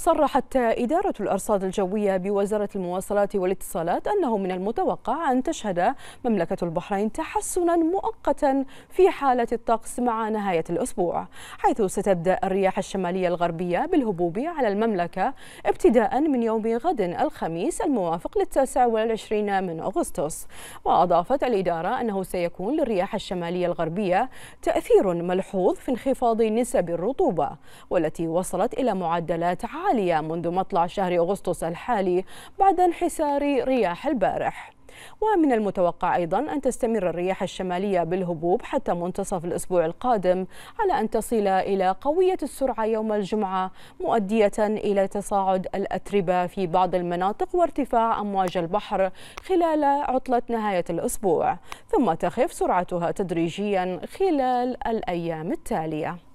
صرحت إدارة الأرصاد الجوية بوزارة المواصلات والاتصالات أنه من المتوقع أن تشهد مملكة البحرين تحسنا مؤقتا في حالة الطقس مع نهاية الأسبوع حيث ستبدأ الرياح الشمالية الغربية بالهبوب على المملكة ابتداء من يوم غد الخميس الموافق للتاسع والعشرين من أغسطس وأضافت الإدارة أنه سيكون للرياح الشمالية الغربية تأثير ملحوظ في انخفاض نسب الرطوبة والتي وصلت إلى معدلات عالية عالية منذ مطلع شهر أغسطس الحالي بعد انحسار رياح البارح ومن المتوقع أيضا أن تستمر الرياح الشمالية بالهبوب حتى منتصف الأسبوع القادم على أن تصل إلى قوية السرعة يوم الجمعة مؤدية إلى تصاعد الأتربة في بعض المناطق وارتفاع أمواج البحر خلال عطلة نهاية الأسبوع ثم تخف سرعتها تدريجيا خلال الأيام التالية